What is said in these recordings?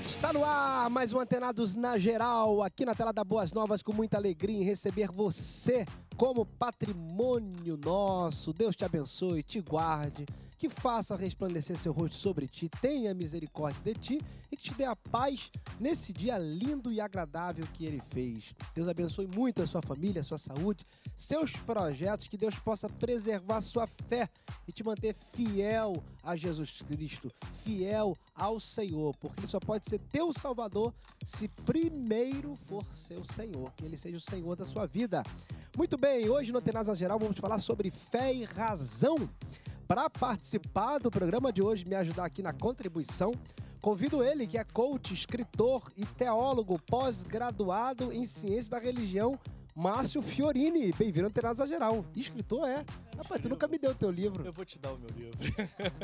Está no ar mais um Antenados na Geral, aqui na tela da Boas Novas, com muita alegria em receber você como patrimônio nosso. Deus te abençoe, te guarde que faça resplandecer seu rosto sobre ti, tenha misericórdia de ti e que te dê a paz nesse dia lindo e agradável que ele fez. Deus abençoe muito a sua família, a sua saúde, seus projetos, que Deus possa preservar sua fé e te manter fiel a Jesus Cristo, fiel ao Senhor, porque ele só pode ser teu Salvador se primeiro for seu Senhor, que ele seja o Senhor da sua vida. Muito bem, hoje no Atenasa Geral vamos falar sobre fé e razão. Para participar do programa de hoje, me ajudar aqui na contribuição, Convido ele, que é coach, escritor e teólogo pós-graduado em ciência da religião, Márcio Fiorini. Bem-vindo ao Terasa Geral. Escritor é. Rapaz, tu nunca me deu o teu livro. Eu vou te dar o meu livro.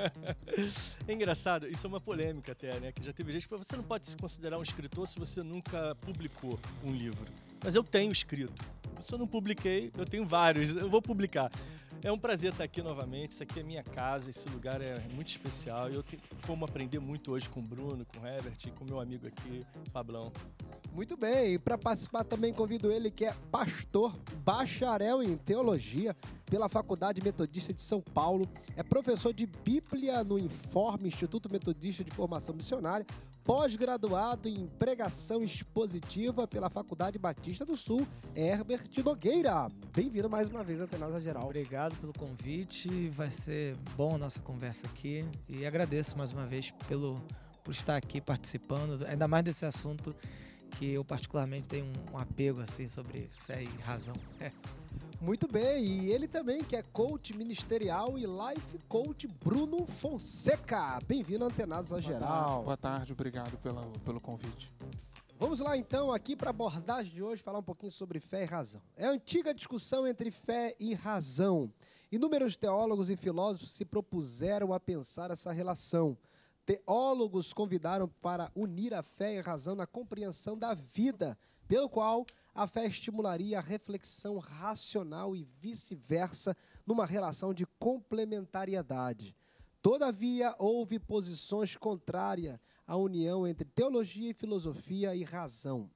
é engraçado, isso é uma polêmica até, né? Que já teve gente que falou, você não pode se considerar um escritor se você nunca publicou um livro. Mas eu tenho escrito. Se eu não publiquei, eu tenho vários, eu vou publicar. É um prazer estar aqui novamente. Isso aqui é minha casa, esse lugar é muito especial. E eu tenho como aprender muito hoje com o Bruno, com o Herbert e com meu amigo aqui, Pablão. Muito bem, e para participar também convido ele que é pastor, bacharel em teologia pela Faculdade Metodista de São Paulo, é professor de Bíblia no Informe, Instituto Metodista de Formação Missionária, pós-graduado em pregação expositiva pela Faculdade Batista do Sul, Herbert Nogueira. Bem-vindo mais uma vez à Antenasa Geral. Obrigado pelo convite, vai ser bom a nossa conversa aqui e agradeço mais uma vez pelo, por estar aqui participando, ainda mais desse assunto que eu particularmente tenho um apego assim sobre fé e razão. Muito bem, e ele também, que é coach ministerial e life coach Bruno Fonseca. Bem-vindo, Antenados a Geral. Boa tarde, obrigado pela, pelo convite. Vamos lá então aqui para a abordagem de hoje falar um pouquinho sobre fé e razão. É a antiga discussão entre fé e razão. Inúmeros teólogos e filósofos se propuseram a pensar essa relação. Teólogos convidaram para unir a fé e a razão na compreensão da vida pelo qual a fé estimularia a reflexão racional e vice-versa numa relação de complementariedade. Todavia, houve posições contrárias à união entre teologia e filosofia e razão.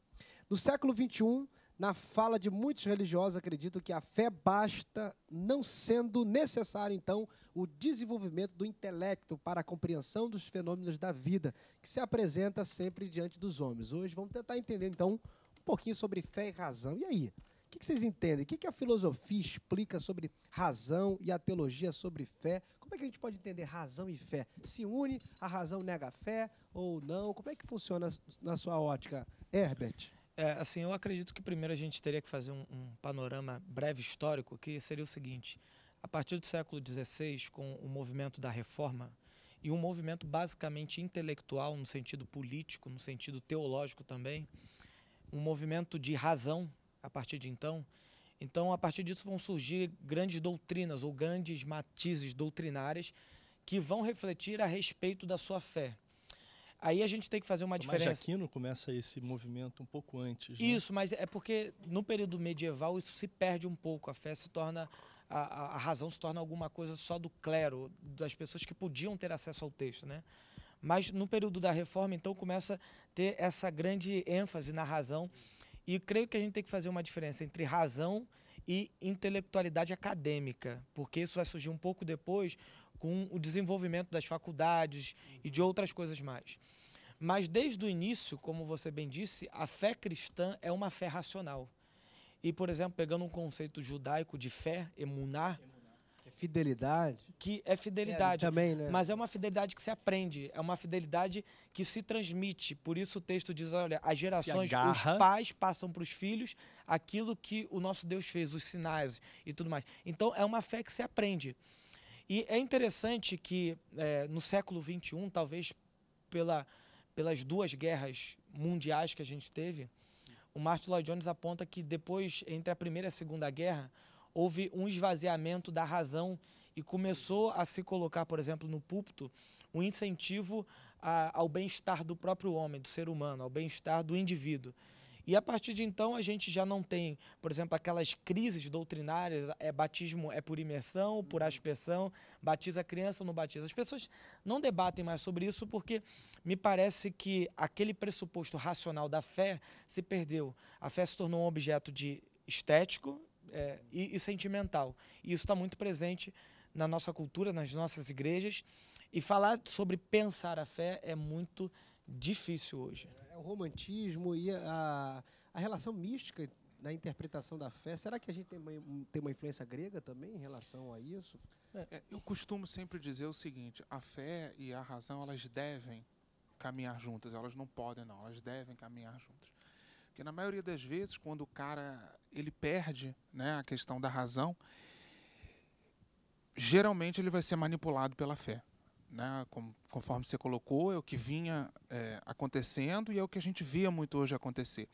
No século XXI, na fala de muitos religiosos, acredito que a fé basta, não sendo necessário, então, o desenvolvimento do intelecto para a compreensão dos fenômenos da vida, que se apresenta sempre diante dos homens. Hoje vamos tentar entender, então, pouquinho sobre fé e razão. E aí? O que vocês entendem? O que a filosofia explica sobre razão e a teologia sobre fé? Como é que a gente pode entender razão e fé? Se une, a razão nega a fé ou não? Como é que funciona na sua ótica, Herbert? É, assim, eu acredito que primeiro a gente teria que fazer um, um, panorama breve histórico, que seria o seguinte: a partir do século XVI, com o movimento da Reforma e um movimento basicamente intelectual no sentido político, no sentido teológico também, um movimento de razão a partir de então. Então, a partir disso vão surgir grandes doutrinas ou grandes matizes doutrinárias que vão refletir a respeito da sua fé. Aí a gente tem que fazer uma diferença. Mas Aquino começa esse movimento um pouco antes. Né? Isso, mas é porque no período medieval isso se perde um pouco. A fé se torna, a, a razão se torna alguma coisa só do clero, das pessoas que podiam ter acesso ao texto, né? Mas no período da reforma, então, começa a ter essa grande ênfase na razão. E creio que a gente tem que fazer uma diferença entre razão e intelectualidade acadêmica, porque isso vai surgir um pouco depois com o desenvolvimento das faculdades e de outras coisas mais. Mas desde o início, como você bem disse, a fé cristã é uma fé racional. E, por exemplo, pegando um conceito judaico de fé, emunar, Fidelidade. Que é fidelidade. É, também, né? Mas é uma fidelidade que se aprende, é uma fidelidade que se transmite. Por isso o texto diz: olha, as gerações, os pais passam para os filhos aquilo que o nosso Deus fez, os sinais e tudo mais. Então é uma fé que se aprende. E é interessante que é, no século XXI, talvez pela, pelas duas guerras mundiais que a gente teve, o Martin Lloyd Jones aponta que depois, entre a Primeira e a Segunda Guerra, houve um esvaziamento da razão e começou a se colocar, por exemplo, no púlpito, um incentivo a, ao bem-estar do próprio homem, do ser humano, ao bem-estar do indivíduo. E a partir de então a gente já não tem, por exemplo, aquelas crises doutrinárias, é batismo é por imersão, por uhum. aspersão, batiza a criança ou não batiza. As pessoas não debatem mais sobre isso porque me parece que aquele pressuposto racional da fé se perdeu. A fé se tornou um objeto de estético é, e, e sentimental. E isso está muito presente na nossa cultura, nas nossas igrejas. E falar sobre pensar a fé é muito difícil hoje. É o romantismo e a, a relação mística na interpretação da fé. Será que a gente tem uma, tem uma influência grega também em relação a isso? É, é eu costumo sempre dizer o seguinte: a fé e a razão elas devem caminhar juntas. Elas não podem, não. Elas devem caminhar juntas. Porque na maioria das vezes, quando o cara ele perde né, a questão da razão, geralmente ele vai ser manipulado pela fé. Né? conforme você colocou, é o que vinha é, acontecendo e é o que a gente via muito hoje acontecer.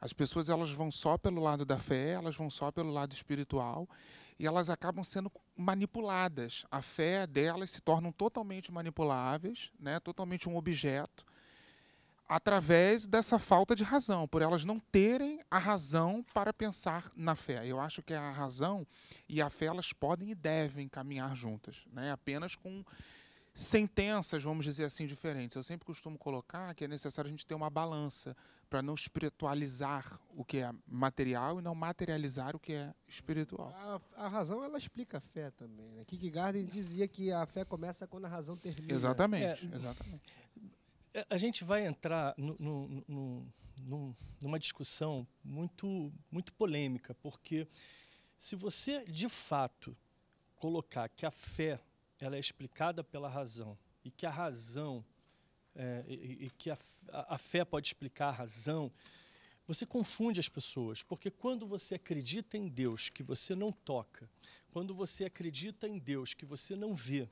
As pessoas elas vão só pelo lado da fé, elas vão só pelo lado espiritual e elas acabam sendo manipuladas. A fé delas se tornam totalmente manipuláveis, né? totalmente um objeto através dessa falta de razão, por elas não terem a razão para pensar na fé. Eu acho que a razão e a fé elas podem e devem caminhar juntas, né? apenas com sentenças, vamos dizer assim, diferentes. Eu sempre costumo colocar que é necessário a gente ter uma balança para não espiritualizar o que é material e não materializar o que é espiritual. A, a razão ela explica a fé também. Né? Kierkegaard dizia que a fé começa quando a razão termina. Exatamente, é, exatamente. É, a gente vai entrar no, no, no, numa discussão muito, muito polêmica, porque se você de fato colocar que a fé ela é explicada pela razão e que a razão é, e, e, que a, a fé pode explicar a razão, você confunde as pessoas, porque quando você acredita em Deus que você não toca, quando você acredita em Deus que você não vê,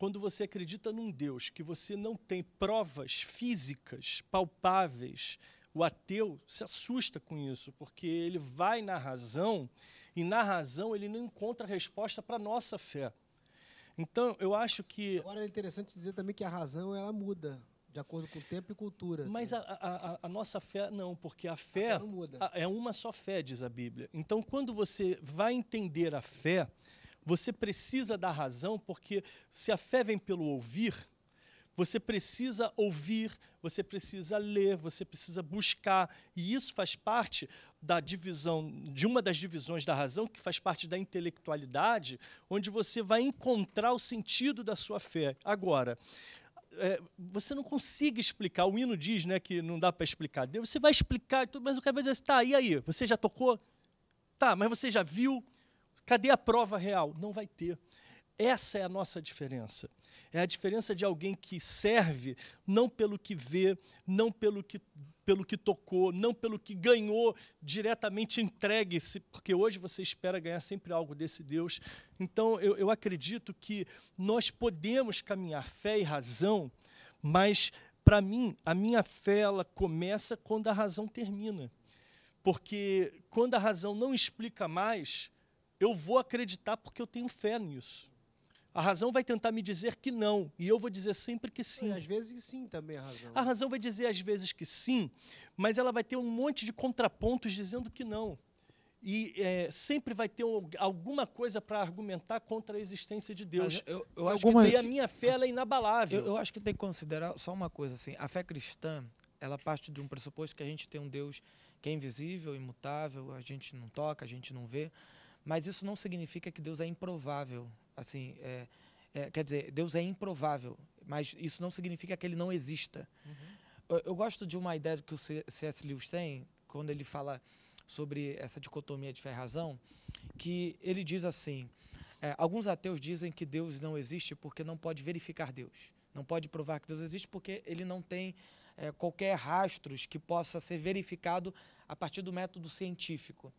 quando você acredita num Deus que você não tem provas físicas, palpáveis, o ateu se assusta com isso, porque ele vai na razão e na razão ele não encontra resposta para a nossa fé. Então, eu acho que. Agora é interessante dizer também que a razão ela muda. De acordo com o tempo e cultura. Mas né? a, a, a, nossa fé não, porque a fé, a fé é uma só fé, diz a Bíblia. Então, quando você vai entender a fé, você precisa da razão, porque se a fé vem pelo ouvir, você precisa ouvir, você precisa ler, você precisa buscar. E isso faz parte da divisão, de uma das divisões da razão, que faz parte da intelectualidade, onde você vai encontrar o sentido da sua fé. Agora, é, você não consegue explicar, o hino diz né, que não dá para explicar você vai explicar, mas o cara vai dizer assim, tá, e aí, você já tocou? Tá, mas você já viu? Cadê a prova real? Não vai ter. Essa é a nossa diferença. É a diferença de alguém que serve não pelo que vê, não pelo que, pelo que tocou, não pelo que ganhou, diretamente entregue-se, porque hoje você espera ganhar sempre algo desse Deus. Então, eu, eu acredito que nós podemos caminhar fé e razão, mas, para mim, a minha fé ela começa quando a razão termina. Porque quando a razão não explica mais, eu vou acreditar porque eu tenho fé nisso. A razão vai tentar me dizer que não, e eu vou dizer sempre que sim. E é, às vezes sim também é a razão. A né? razão vai dizer às vezes que sim, mas ela vai ter um monte de contrapontos dizendo que não. E é, sempre vai ter um, alguma coisa para argumentar contra a existência de Deus. Eu, eu acho alguma... que a minha fé ela é inabalável. Eu, eu acho que tem que considerar só uma coisa assim, a fé cristã, ela parte de um pressuposto que a gente tem um Deus que é invisível, imutável, a gente não toca, a gente não vê. Mas isso não significa que Deus é improvável. Assim, é, é, quer dizer, Deus é improvável, mas isso não significa que ele não exista. Uhum. Eu, eu, gosto de uma ideia que o C.S. Lewis tem, quando ele fala sobre essa dicotomia de fé e razão, que ele diz assim, é, alguns ateus dizem que Deus não existe porque não pode verificar Deus, não pode provar que Deus existe porque ele não tem é, qualquer rastros que possa ser verificado a partir do método científico.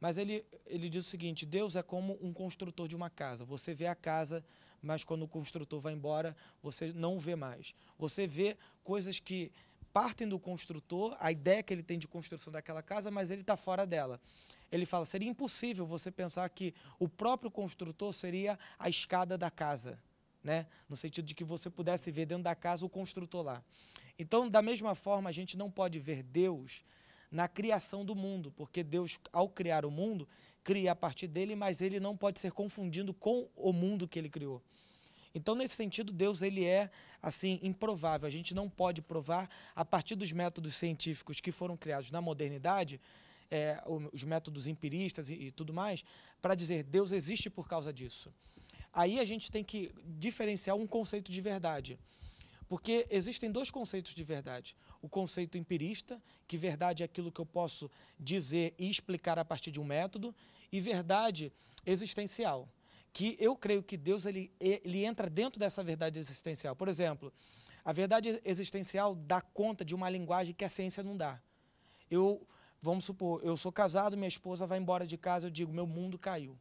Mas ele, ele diz o seguinte: Deus é como um construtor de uma casa. Você vê a casa, mas quando o construtor vai embora, você não vê mais. Você vê coisas que partem do construtor, a ideia que ele tem de construção daquela casa, mas ele está fora dela. Ele fala: seria impossível você pensar que o próprio construtor seria a escada da casa, né? no sentido de que você pudesse ver dentro da casa o construtor lá. Então, da mesma forma, a gente não pode ver Deus na criação do mundo, porque Deus, ao criar o mundo, cria a partir dele, mas ele não pode ser confundido com o mundo que ele criou. Então, nesse sentido, Deus ele é assim improvável. A gente não pode provar a partir dos métodos científicos que foram criados na modernidade, é, os métodos empiristas e, e tudo mais, para dizer Deus existe por causa disso. Aí a gente tem que diferenciar um conceito de verdade. Porque existem dois conceitos de verdade. O conceito empirista, que verdade é aquilo que eu posso dizer e explicar a partir de um método, e verdade existencial, que eu creio que Deus ele, ele entra dentro dessa verdade existencial. Por exemplo, a verdade existencial dá conta de uma linguagem que a ciência não dá. Eu, vamos supor, eu sou casado, minha esposa vai embora de casa, eu digo, meu mundo caiu.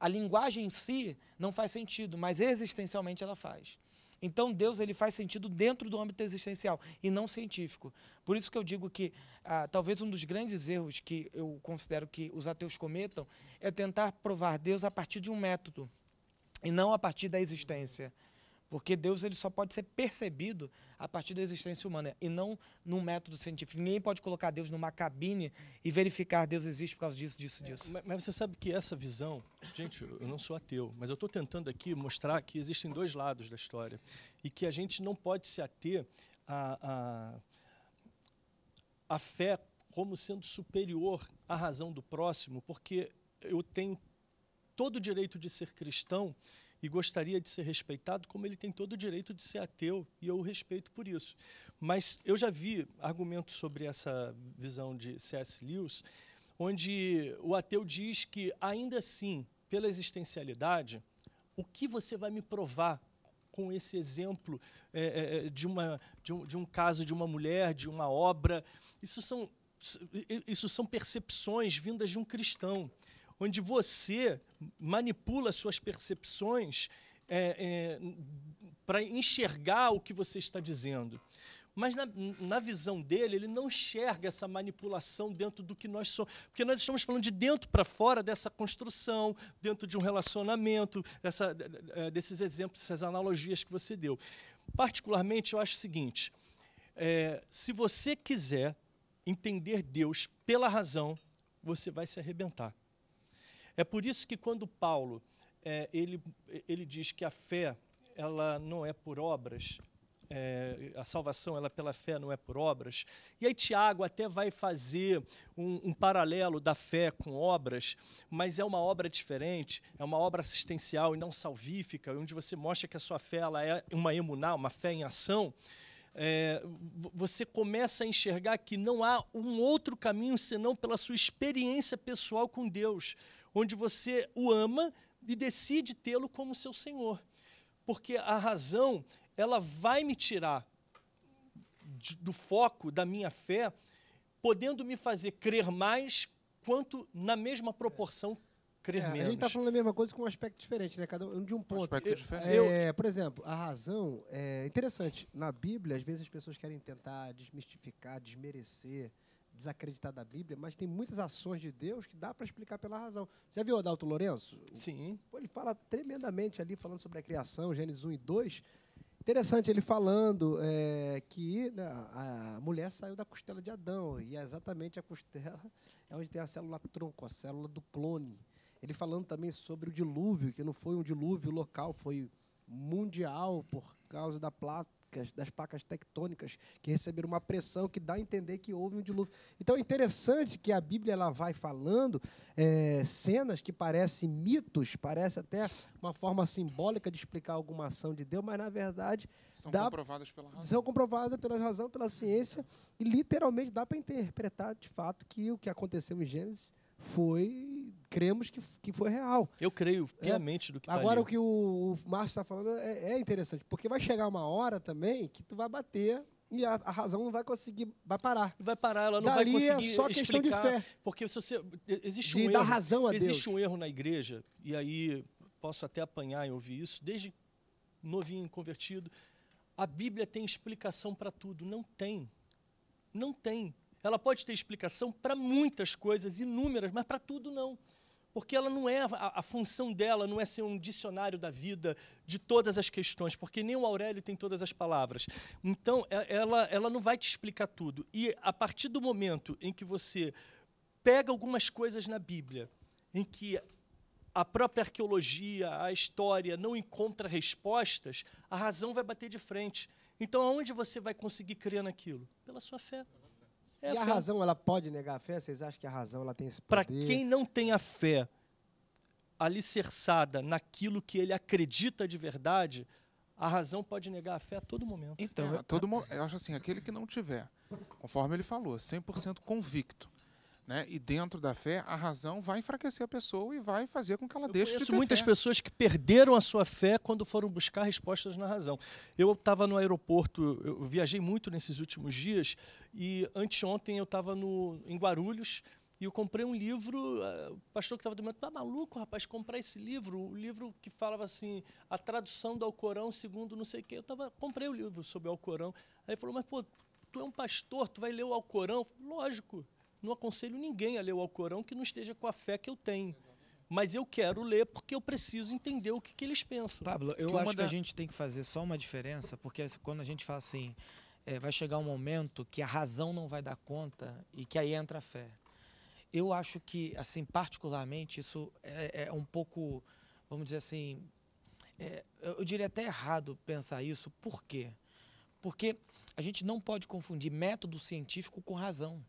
A linguagem em si não faz sentido, mas existencialmente ela faz. Então Deus ele faz sentido dentro do âmbito existencial e não científico. Por isso que eu digo que ah, talvez um dos grandes erros que eu considero que os ateus cometam é tentar provar Deus a partir de um método e não a partir da existência. Porque Deus ele só pode ser percebido a partir da existência humana e não num método científico. Ninguém pode colocar Deus numa cabine e verificar Deus existe por causa disso, disso, é, disso. mas você sabe que essa visão, gente, eu não sou ateu, mas eu estou tentando aqui mostrar que existem dois lados da história e que a gente não pode se ater à, a à fé como sendo superior à razão do próximo, porque eu tenho todo o direito de ser cristão e gostaria de ser respeitado, como ele tem todo o direito de ser ateu, e eu o respeito por isso. Mas eu já vi argumentos sobre essa visão de C.S. Lewis, onde o ateu diz que, ainda assim, pela existencialidade, o que você vai me provar com esse exemplo é, é, é, de, uma, de um, de um caso de uma mulher, de uma obra? Isso são, isso são percepções vindas de um cristão onde você manipula suas percepções é, é, para enxergar o que você está dizendo. Mas na, na, visão dele, ele não enxerga essa manipulação dentro do que nós somos. Porque nós estamos falando de dentro para fora dessa construção, dentro de um relacionamento, dessa, é, desses exemplos, essas analogias que você deu. Particularmente, eu acho o seguinte: é, se você quiser entender Deus pela razão, você vai se arrebentar. É por isso que quando Paulo é, ele, ele diz que a fé ela não é por obras, é, a salvação ela pela fé não é por obras. E aí Tiago até vai fazer um, um, paralelo da fé com obras, mas é uma obra diferente, é uma obra assistencial e não salvífica, onde você mostra que a sua fé ela é uma emuná, uma fé em ação. É, você começa a enxergar que não há um outro caminho senão pela sua experiência pessoal com Deus onde você o ama e decide tê-lo como seu Senhor. Porque a razão, ela vai me tirar do foco da minha fé, podendo me fazer crer mais, quanto na mesma proporção crer é, menos. A gente está falando a mesma coisa com um aspecto diferente, né? Cada um de um ponto. Um aspecto é, diferente. É, por exemplo, a razão é interessante. Na Bíblia, às vezes as pessoas querem tentar desmistificar, desmerecer desacreditar da Bíblia, mas tem muitas ações de Deus que dá para explicar pela razão. Você já viu o Adalto Lourenço? Sim. Pô, ele fala tremendamente ali, falando sobre a criação, Gênesis 1 e 2. Interessante ele falando é, que né, a mulher saiu da costela de Adão, e é exatamente a costela é onde tem a célula tronco, a célula do clone. Ele falando também sobre o dilúvio, que não foi um dilúvio local, foi mundial por causa da, pla das placas tectônicas que receberam uma pressão que dá a entender que houve um dilúvio. Então é interessante que a Bíblia ela vai falando é, cenas que parecem mitos, parece até uma forma simbólica de explicar alguma ação de Deus, mas na verdade são dá, comprovadas pela razão. São comprovadas pela razão, pela ciência e literalmente dá para interpretar de fato que o que aconteceu em Gênesis foi cremos que, que foi real. Eu creio é. piamente é. do que tá Agora, Agora, o que o, Márcio está falando é, é, interessante, porque vai chegar uma hora também que tu vai bater e a, a razão não vai conseguir, vai parar. Vai parar, ela não Dali vai é conseguir é só questão explicar, de fé. Porque se você, existe um erro, razão a existe Deus. um erro na igreja, e aí posso até apanhar e ouvir isso, desde novinho convertido, a Bíblia tem explicação para tudo. Não tem. Não tem. Ela pode ter explicação para muitas coisas, inúmeras, mas para tudo não. Porque ela não é, a, a, função dela não é ser um dicionário da vida, de todas as questões, porque nem o Aurélio tem todas as palavras. Então, ela, ela não vai te explicar tudo. E a partir do momento em que você pega algumas coisas na Bíblia, em que a própria arqueologia, a história não encontra respostas, a razão vai bater de frente. Então, aonde você vai conseguir crer naquilo? Pela sua fé. Essa é e a assim, razão, ela pode negar a fé? Vocês acham que a razão ela tem esse poder? Para quem não tem a fé alicerçada naquilo que ele acredita de verdade, a razão pode negar a fé a todo momento. Então, é, todo, eu acho assim, aquele que não tiver, conforme ele falou, 100% convicto né? E dentro da fé, a razão vai enfraquecer a pessoa e vai fazer com que ela eu deixe conheço de ter muitas fé. pessoas que perderam a sua fé quando foram buscar respostas na razão. Eu estava no aeroporto, eu viajei muito nesses últimos dias e anteontem eu estava em Guarulhos e eu comprei um livro, eh, o pastor que estava dizendo, tá maluco, rapaz, comprar esse livro, o um livro que falava assim, a tradução do Alcorão segundo não sei o quê. Eu tava, comprei o livro sobre o Alcorão. Aí ele falou, mas pô, tu é um pastor, tu vai ler o Alcorão? Lógico, não aconselho ninguém a ler o Alcorão que não esteja com a fé que eu tenho. Mas eu quero ler porque eu preciso entender o que, que eles pensam. Pablo, eu que acho da... que a gente tem que fazer só uma diferença, porque quando a gente fala assim, é, vai chegar um momento que a razão não vai dar conta e que aí entra a fé. Eu acho que, assim, particularmente, isso é, é um pouco, vamos dizer assim, é, eu diria até errado pensar isso. Por quê? Porque a gente não pode confundir método científico com razão.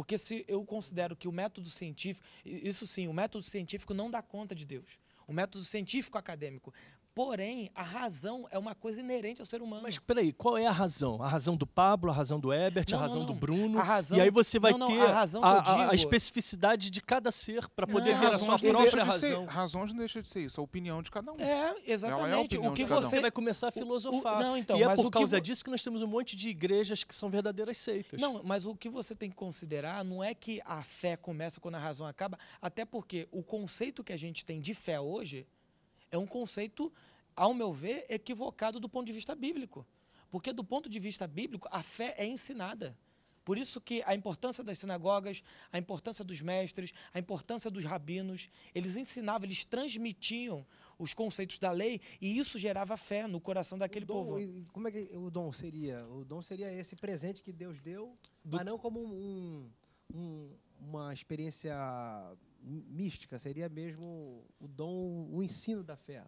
Porque se eu considero que o método científico, isso sim, o método científico não dá conta de Deus. O método científico acadêmico Porém, a razão é uma coisa inerente ao ser humano. Mas peraí, qual é a razão? A razão do Pablo, a razão do Ebert, não, a razão não, não. do Bruno. Razão, e aí você vai ter a, a, a, especificidade de cada ser para poder ter a sua própria razão. Ser, razões não deixa de ser isso, a opinião de cada um. É, é exatamente. É o que você um. vai começar a filosofar. O, não, então, e é por causa que... disso que nós temos um monte de igrejas que são verdadeiras seitas. Não, mas o que você tem que considerar não é que a fé começa quando a razão acaba, até porque o conceito que a gente tem de fé hoje é um conceito ao meu ver, equivocado do ponto de vista bíblico. Porque do ponto de vista bíblico, a fé é ensinada. Por isso que a importância das sinagogas, a importância dos mestres, a importância dos rabinos, eles ensinavam, eles transmitiam os conceitos da lei e isso gerava fé no coração daquele dom, povo. Como é que o dom seria? O dom seria esse presente que Deus deu, Do... mas não como um, um, uma experiência mística, seria mesmo o dom, o ensino da fé.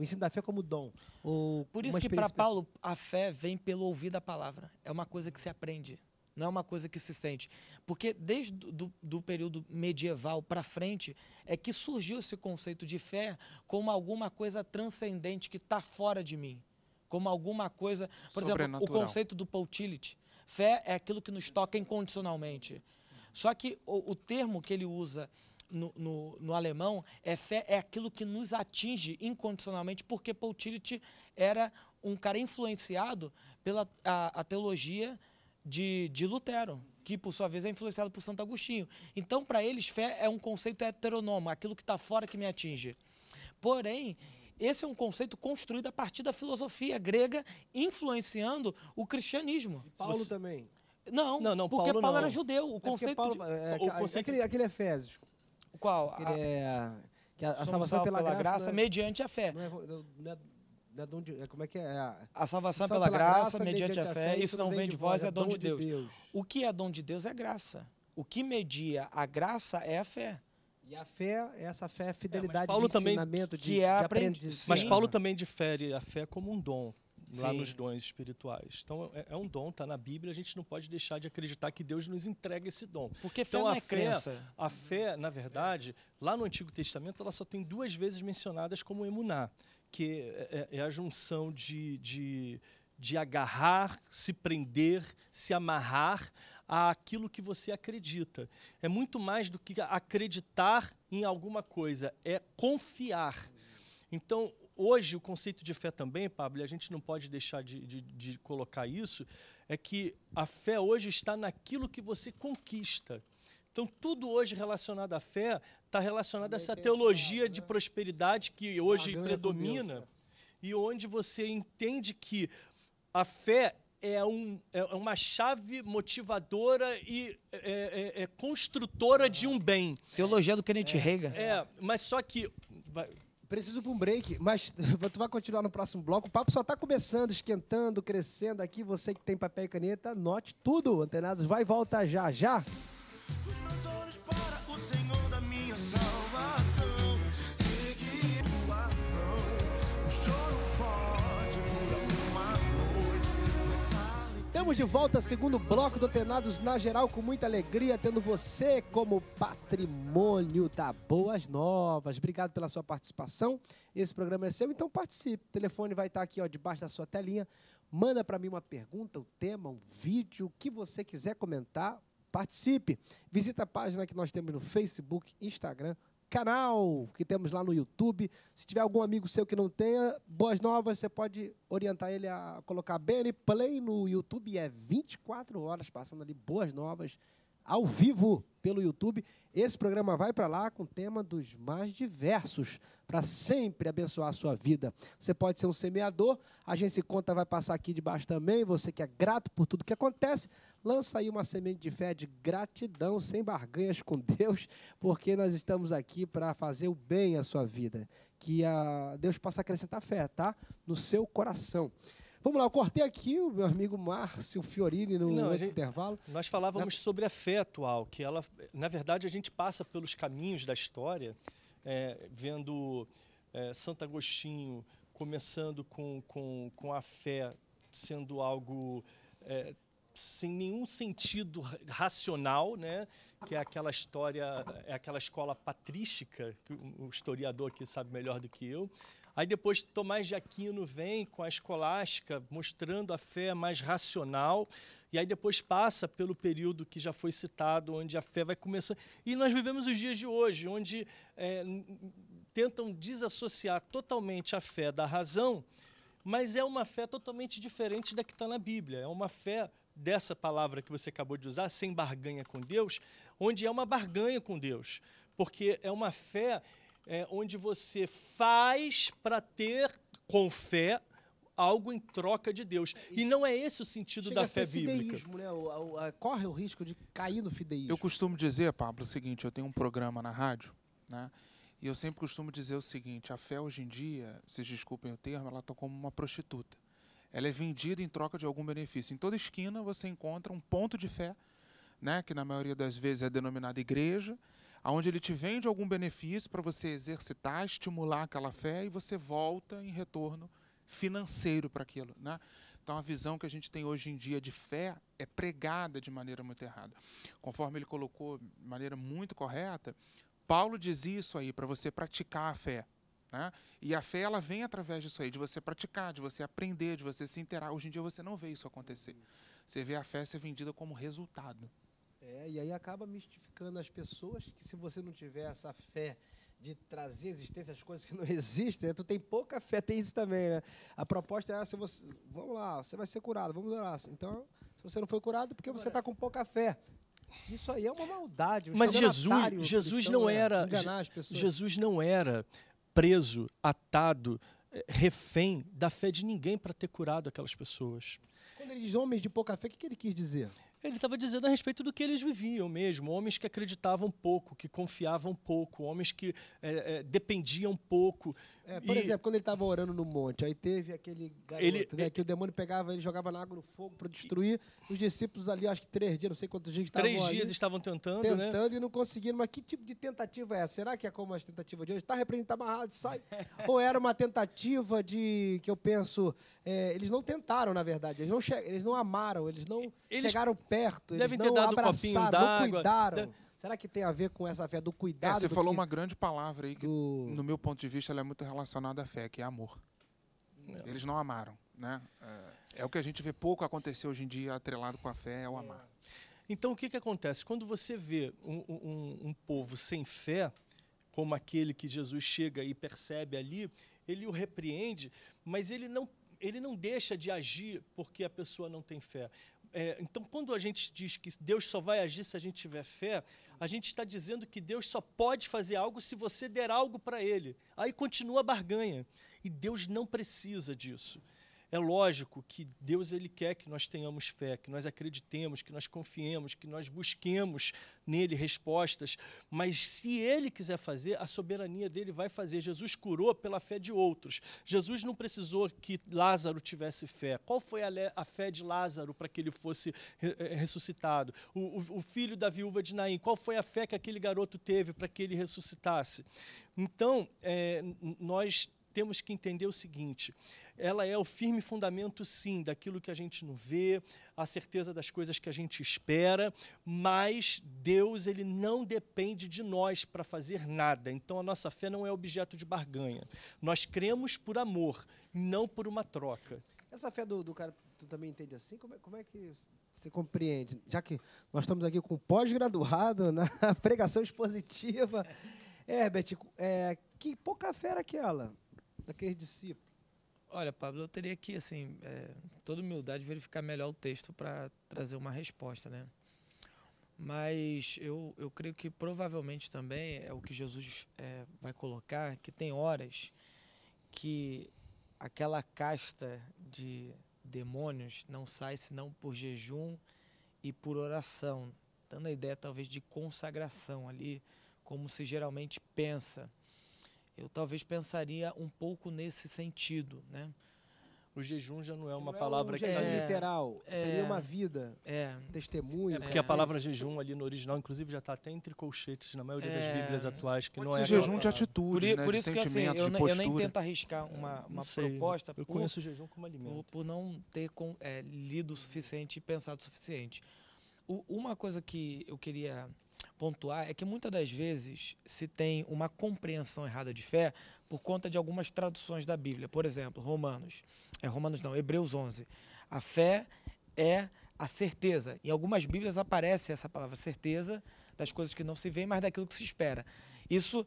O ensino da fé é como dom. Ou Por isso que para Paulo a fé vem pelo ouvir da palavra. É uma coisa que se aprende. Não é uma coisa que se sente. Porque desde do, do período medieval para frente é que surgiu esse conceito de fé como alguma coisa transcendente que está fora de mim. Como alguma coisa. Por exemplo, o conceito do Poutility. Fé é aquilo que nos toca incondicionalmente. Só que o, o termo que ele usa no, no, no alemão é fé é aquilo que nos atinge incondicionalmente, porque Paul Tillich era um cara influenciado pela a, a teologia de, de Lutero, que por sua vez é influenciado por Santo Agostinho. Então, para eles, fé é um conceito heteronômico, aquilo que está fora que me atinge. Porém, esse é um conceito construído a partir da filosofia grega, influenciando o cristianismo. Paulo também. Não, não, não porque Paulo, Paulo não. era judeu. O é conceito. Paulo, de... é, o é, conceito... aquele, é é aquele Efésios. Qual? Que, a, é, que a, a salvação pela, pela, graça, graça é, mediante a fé. Não é, não é, não é de, é, como é que é? é a, a salvação pela, pela graça, graça, mediante, mediante a, fé, a fé, isso não vem de vós, é, é dom de Deus. Deus. O que é dom de Deus é graça. O que media a graça é a fé. E a fé, essa fé é fidelidade é, Paulo de ensinamento, também, de, que é de aprendiz. Mas Paulo também difere a fé como um dom. Sim. lá nos dons espirituais. Então é, é um dom, está na Bíblia, a gente não pode deixar de acreditar que Deus nos entrega esse dom. Porque fé então, não a é fé, crença. A fé, na verdade, lá no Antigo Testamento, ela só tem duas vezes mencionadas como emuná, que é, é, é a junção de, de de agarrar, se prender, se amarrar àquilo que você acredita. É muito mais do que acreditar em alguma coisa, é confiar. Então, hoje o conceito de fé também, Pablo, e a gente não pode deixar de, de, de colocar isso, é que a fé hoje está naquilo que você conquista. Então, tudo hoje relacionado à fé está relacionado a essa teologia de né? prosperidade que hoje predomina e onde você entende que a fé é, um, é, é uma chave motivadora e é, é, é construtora de um bem. Teologia do Kenneth é, Reagan. É, mas só que... Vai, Preciso para um break, mas tu vai continuar no próximo bloco. O papo só está começando, esquentando, crescendo aqui. Você que tem papel e caneta, note tudo. Antenados, vai voltar volta já, já. Estamos de volta, ao segundo bloco do Tenados na Geral, com muita alegria, tendo você como patrimônio da tá? Boas Novas. Obrigado pela sua participação. Esse programa é seu, então participe. O telefone vai estar aqui ó, debaixo da sua telinha. Manda para mim uma pergunta, um tema, um vídeo, o que você quiser comentar. Participe. Visita a página que nós temos no Facebook, Instagram, canal que temos lá no YouTube. Se tiver algum amigo seu que não tenha, boas novas, você pode orientar ele a colocar BN Play no YouTube. É 24 horas passando ali boas novas ao vivo pelo YouTube. Esse programa vai para lá com tema dos mais diversos, para sempre abençoar a sua vida. Você pode ser um semeador, a gente se conta vai passar aqui debaixo também. Você que é grato por tudo que acontece, lança aí uma semente de fé de gratidão, sem barganhas com Deus, porque nós estamos aqui para fazer o bem à sua vida. Que a Deus possa acrescentar fé, tá? No seu coração. Vamos lá, eu cortei aqui o meu amigo Márcio Fiorini no Não, gente, intervalo. Nós falávamos na... sobre a fé atual, que ela, na verdade, a gente passa pelos caminhos da história, é, vendo é, Santo Agostinho começando com, com, com a fé sendo algo é, sem nenhum sentido racional, né? que é aquela história, é aquela escola patrística, que o historiador aqui sabe melhor do que eu, Aí depois Tomás de Aquino vem com a escolástica, mostrando a fé mais racional, e aí depois passa pelo período que já foi citado, onde a fé vai começar. E nós vivemos os dias de hoje, onde é, tentam desassociar totalmente a fé da razão, mas é uma fé totalmente diferente da que está na Bíblia. É uma fé dessa palavra que você acabou de usar, sem barganha com Deus, onde é uma barganha com Deus, porque é uma fé é, onde você faz para ter com fé algo em troca de Deus. É, e não é esse o sentido Chega da fé bíblica. Fideísmo, né? O, a, a, corre o risco de cair no fideísmo. Eu costumo dizer, Pablo, o seguinte: eu tenho um programa na rádio, né? E eu sempre costumo dizer o seguinte: a fé hoje em dia, vocês desculpem o termo, ela está como uma prostituta. Ela é vendida em troca de algum benefício. Em toda esquina você encontra um ponto de fé, né, que na maioria das vezes é denominada igreja, aonde ele te vende algum benefício para você exercitar, estimular aquela fé e você volta em retorno financeiro para aquilo, né? Então a visão que a gente tem hoje em dia de fé é pregada de maneira muito errada. Conforme ele colocou de maneira muito correta, Paulo diz isso aí para você praticar a fé, né? E a fé ela vem através disso aí, de você praticar, de você aprender, de você se interar. Hoje em dia você não vê isso acontecer. Você vê a fé ser vendida como resultado. É, e aí acaba mistificando as pessoas que se você não tiver essa fé de trazer existência as coisas que não existem, né? tu tem pouca fé, tem isso também, né? A proposta é, se você, vamos lá, você vai ser curado, vamos orar. Então, se você não foi curado, é porque você está com pouca fé. Isso aí é uma maldade. Mas Jesus, Jesus não era, Jesus não era preso, atado, eh, refém da fé de ninguém para ter curado aquelas pessoas. Quando ele diz homens de pouca fé, o que ele quis dizer? Ele estava dizendo a respeito do que eles viviam mesmo, homens que acreditavam pouco, que confiavam pouco, homens que é, é, dependiam pouco. É, por e... exemplo, quando ele estava orando no monte, aí teve aquele garoto, ele, né, ele... que o demônio pegava ele, jogava na água no fogo para destruir. E... Os discípulos ali, acho que três dias, não sei quantos dias estavam Três dias estavam tentando, né? Tentando né? e não conseguiram. Mas que tipo de tentativa é essa? Será que é como as tentativas de hoje? Está repreendido, está amarrado, sai. Ou era uma tentativa de, que eu penso, é, eles não tentaram, na verdade, eles não, eles não amaram, eles não eles... chegaram perto, eles Devem não ter dado abraçaram, um não cuidaram. De... Será que tem a ver com essa fé do cuidado? É, você do falou que... uma grande palavra aí que, do... no meu ponto de vista, ela é muito relacionada à fé, que é amor. Não. É. Eles não amaram, né? É, é o que a gente vê pouco acontecer hoje em dia atrelado com a fé, é o amar. Então, o que, que acontece? Quando você vê um, um, um povo sem fé, como aquele que Jesus chega e percebe ali, ele o repreende, mas ele não, ele não deixa de agir porque a pessoa não tem fé é, então, quando a gente diz que Deus só vai agir se a gente tiver fé, a gente está dizendo que Deus só pode fazer algo se você der algo para Ele. Aí continua a barganha. E Deus não precisa disso. É lógico que Deus ele quer que nós tenhamos fé, que nós acreditemos, que nós confiemos, que nós busquemos nele respostas, mas se ele quiser fazer, a soberania dele vai fazer. Jesus curou pela fé de outros. Jesus não precisou que Lázaro tivesse fé. Qual foi a, fé de Lázaro para que ele fosse é, ressuscitado? O, o filho da viúva de Naim, qual foi a fé que aquele garoto teve para que ele ressuscitasse? Então, é, nós temos que entender o seguinte: ela é o firme fundamento, sim, daquilo que a gente não vê, a certeza das coisas que a gente espera, mas Deus ele não depende de nós para fazer nada. Então a nossa fé não é objeto de barganha. Nós cremos por amor, não por uma troca. Essa fé do, do cara, tu também entende assim? Como é, como é que você compreende? Já que nós estamos aqui com pós-graduado na pregação expositiva. É, Herbert, é, que pouca fé era aquela? daquele discípulo? Olha, Pablo, eu teria que, assim, é, toda humildade, verificar melhor o texto para trazer uma resposta, né? Mas eu, eu creio que provavelmente também é o que Jesus é, vai colocar, que tem horas que aquela casta de demônios não sai senão por jejum e por oração, dando a ideia talvez de consagração ali, como se geralmente pensa eu talvez pensaria um pouco nesse sentido, né? O jejum já não é uma não palavra é um que jejum é, literal, é, seria uma é. vida, é, testemunho. É porque a palavra jejum ali no original, inclusive, já está até entre colchetes na maioria das é. Bíblias atuais, que não é jejum de atitude, por, né, por isso que assim, eu, eu, nem tento arriscar uma, é, uma proposta. Eu por, conheço o jejum como alimento. Por, por não ter com, lido o suficiente e pensado o suficiente. O, uma coisa que eu queria pontuar é que muitas das vezes se tem uma compreensão errada de fé por conta de algumas traduções da Bíblia. Por exemplo, Romanos. É Romanos não, Hebreus 11. A fé é a certeza. Em algumas Bíblias aparece essa palavra certeza das coisas que não se vêem, mas daquilo que se espera. Isso,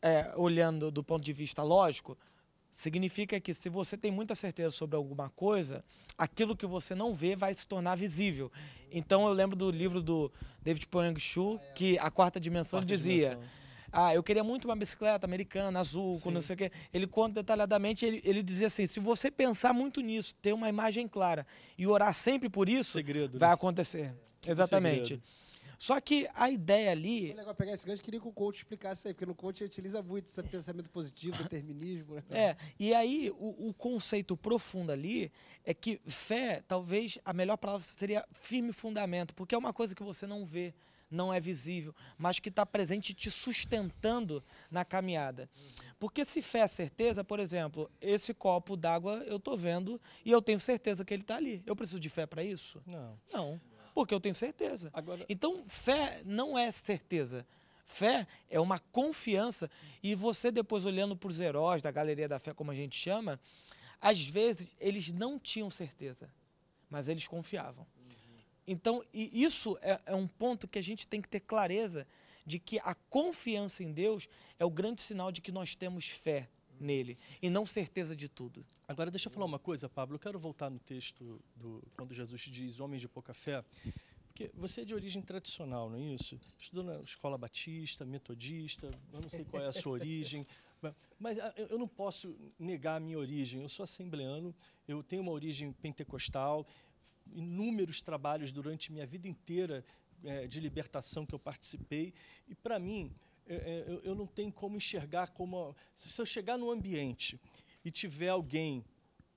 é, olhando do ponto de vista lógico, Significa que se você tem muita certeza sobre alguma coisa, aquilo que você não vê vai se tornar visível. Então eu lembro do livro do David Poeng Shu, que a quarta dimensão quarta dizia. Dimensão. Ah, eu queria muito uma bicicleta americana, azul, com não sei o quê. Ele conta detalhadamente, ele, ele dizia assim: se você pensar muito nisso, ter uma imagem clara e orar sempre por isso, segredo, né? vai acontecer. Exatamente. Segredo. Só que a ideia ali. É legal pegar esse gancho, queria que o coach explicasse aí, porque no coach utiliza muito esse pensamento positivo, determinismo. Né? É, e aí o, o conceito profundo ali é que fé, talvez a melhor palavra seria firme fundamento, porque é uma coisa que você não vê não é visível, mas que está presente te sustentando na caminhada. Porque se fé é certeza, por exemplo, esse copo d'água eu estou vendo e eu tenho certeza que ele está ali. Eu preciso de fé para isso? Não. Não. Porque eu tenho certeza. Agora... Então, fé não é certeza. Fé é uma confiança. E você, depois olhando para os heróis da galeria da fé, como a gente chama, às vezes eles não tinham certeza, mas eles confiavam. Uhum. Então, isso é, é um ponto que a gente tem que ter clareza de que a confiança em Deus é o grande sinal de que nós temos fé nele e não certeza de tudo. Agora deixa eu falar uma coisa, Pablo. Eu quero voltar no texto do quando Jesus diz homens de pouca fé, porque você é de origem tradicional, não é isso? Estudou na escola batista, metodista, eu não sei qual é a sua origem, mas ah, eu não posso negar a minha origem. Eu sou assembleano, eu tenho uma origem pentecostal, inúmeros trabalhos durante minha vida inteira eh, de libertação que eu participei e para mim é, é, eu, eu não tenho como enxergar como. Se eu chegar num ambiente e tiver alguém.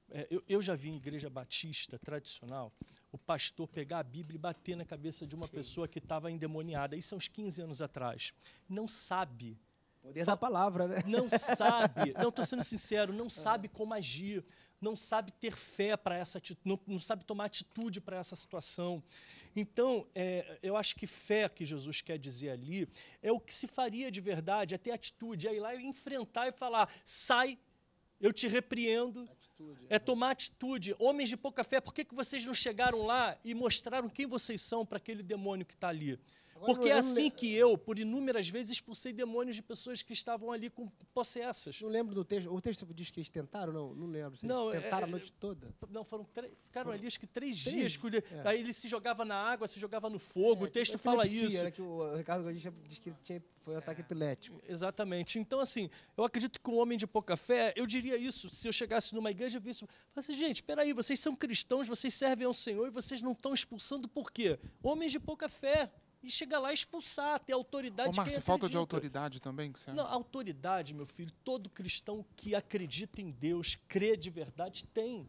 É, eu, eu já vi em igreja batista tradicional o pastor pegar a Bíblia e bater na cabeça de uma pessoa que estava endemoniada. Isso há uns 15 anos atrás. Não sabe. Poder da palavra, né? Não sabe. Não, estou sendo sincero, não sabe como agir não sabe ter fé para essa não, não sabe tomar atitude para essa situação. Então, é, eu acho que fé que Jesus quer dizer ali é o que se faria de verdade, é ter atitude, é ir lá e enfrentar e falar: sai eu te repreendo. Atitude, é né? tomar atitude. Homens de pouca fé, por que, que vocês não chegaram lá e mostraram quem vocês são para aquele demônio que está ali? Porque é assim que eu, por inúmeras vezes, expulsei demônios de pessoas que estavam ali com possessas. Não lembro do texto. O texto diz que eles tentaram, não? Não lembro. Eles não, é, tentaram é, a noite toda? Não, foram ficaram ali acho que três, três? dias. É. Aí ele se jogava na água, se jogava no fogo. É, o texto tipo fala isso. Era né, que o Ricardo Gordinho diz que tinha, foi um ataque é, epilético. Exatamente. Então, assim, eu acredito que um homem de pouca fé, eu diria isso se eu chegasse numa igreja e visse. Assim, gente, peraí, vocês são cristãos, vocês servem ao Senhor e vocês não estão expulsando por quê? Homens de pouca fé e chegar lá e expulsar, ter autoridade. Ô, Márcio, falta de autoridade também? Que você Não, autoridade, meu filho, todo cristão que acredita em Deus, crê de verdade, tem.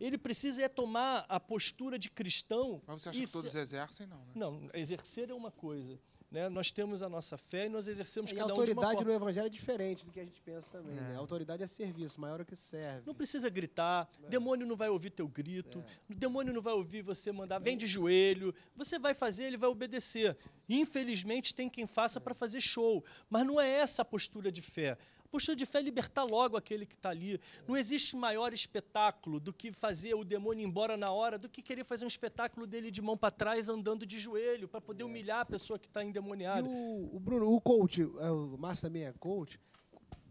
Ele precisa é tomar a postura de cristão. Mas você acha que todos exercem, não? Né? Não, exercer é uma coisa. Né? Nós temos a nossa fé e nós exercemos e cada um de uma forma. A autoridade no Evangelho é diferente do que a gente pensa também. Né? É. Né? A autoridade é serviço, maior é que serve. Não precisa gritar, é. demônio não vai ouvir teu grito, é. demônio não vai ouvir você mandar, vem de joelho. Você vai fazer, ele vai obedecer. Infelizmente, tem quem faça para fazer show, mas não é essa a postura de fé postura de fé é libertar logo aquele que está ali. Não existe maior espetáculo do que fazer o demônio embora na hora, do que querer fazer um espetáculo dele de mão para trás andando de joelho, para poder é. humilhar a pessoa que está endemoniada. E o, o Bruno, o coach, é, o Márcio também é coach,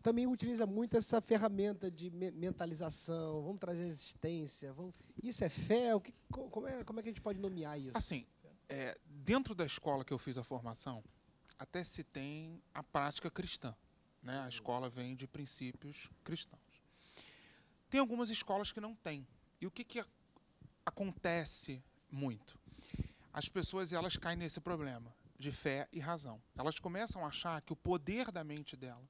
também utiliza muito essa ferramenta de mentalização, vamos trazer existência, vamos... isso é fé? O que, como, é, como é que a gente pode nomear isso? Assim, é, dentro da escola que eu fiz a formação, até se tem a prática cristã. Né? A escola vem de princípios cristãos. Tem algumas escolas que não têm. E o que, que acontece muito? As pessoas elas caem nesse problema de fé e razão. Elas começam a achar que o poder da mente dela,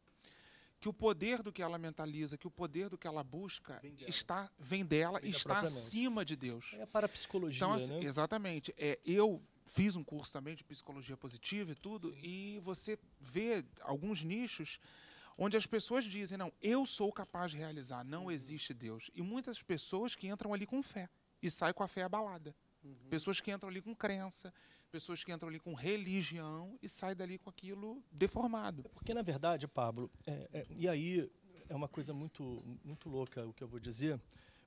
que o poder do que ela mentaliza, que o poder do que ela busca vem está vem dela vem e está acima de Deus. É para a psicologia, então, assim, né? Exatamente. É eu fiz um curso também de psicologia positiva e tudo, Sim. e você vê alguns nichos onde as pessoas dizem, não, eu sou capaz de realizar, não uhum. existe Deus. E muitas pessoas que entram ali com fé e saem com a fé abalada. Uhum. Pessoas que entram ali com crença, pessoas que entram ali com religião e saem dali com aquilo deformado. É porque, na verdade, Pablo, é, é, e aí é uma coisa muito, muito louca o que eu vou dizer,